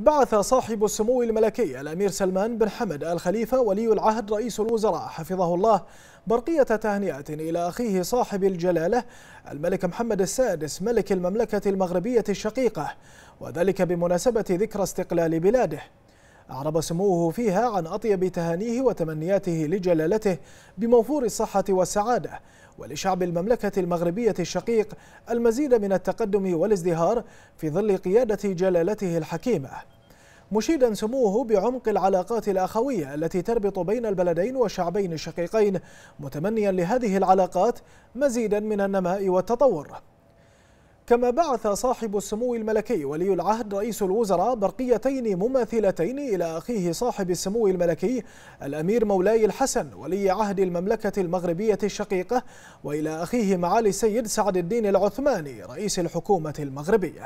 بعث صاحب السمو الملكي الأمير سلمان بن حمد الخليفة ولي العهد رئيس الوزراء حفظه الله برقية تهنئة إلى أخيه صاحب الجلالة الملك محمد السادس ملك المملكة المغربية الشقيقة وذلك بمناسبة ذكرى استقلال بلاده أعرب سموه فيها عن أطيب تهانيه وتمنياته لجلالته بموفور الصحة والسعادة ولشعب المملكة المغربية الشقيق المزيد من التقدم والازدهار في ظل قيادة جلالته الحكيمة مشيدا سموه بعمق العلاقات الأخوية التي تربط بين البلدين والشعبين الشقيقين متمنيا لهذه العلاقات مزيدا من النماء والتطور كما بعث صاحب السمو الملكي ولي العهد رئيس الوزراء برقيتين مماثلتين إلى أخيه صاحب السمو الملكي الأمير مولاي الحسن ولي عهد المملكة المغربية الشقيقة وإلى أخيه معالي السيد سعد الدين العثماني رئيس الحكومة المغربية